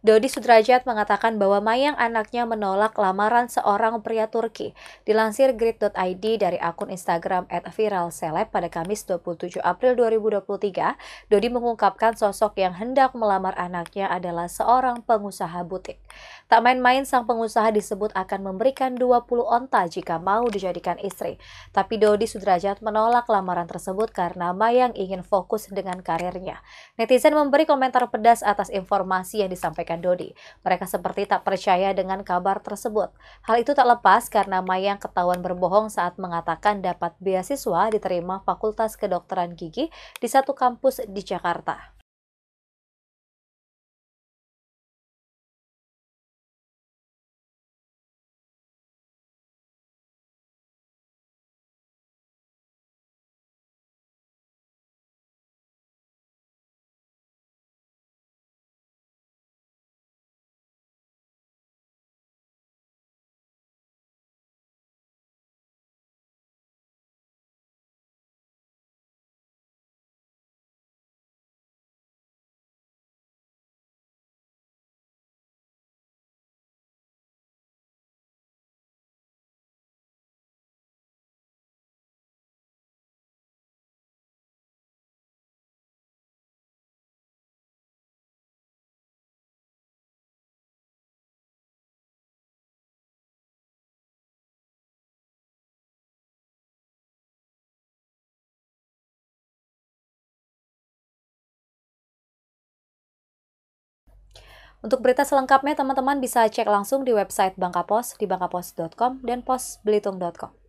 Dodi Sudrajat mengatakan bahwa Mayang anaknya menolak lamaran seorang pria Turki. Dilansir grid.id dari akun Instagram @viralseleb pada Kamis 27 April 2023, Dodi mengungkapkan sosok yang hendak melamar anaknya adalah seorang pengusaha butik. Tak main-main sang pengusaha disebut akan memberikan 20 onta jika mau dijadikan istri. Tapi Dodi Sudrajat menolak lamaran tersebut karena Mayang ingin fokus dengan karirnya. Netizen memberi komentar pedas atas informasi yang disampaikan disampaikan Dodi. Mereka seperti tak percaya dengan kabar tersebut. Hal itu tak lepas karena Mayang ketahuan berbohong saat mengatakan dapat beasiswa diterima Fakultas Kedokteran Gigi di satu kampus di Jakarta. Untuk berita selengkapnya teman-teman bisa cek langsung di website Bangka Pos di bangkapos.com dan posbelitung.com.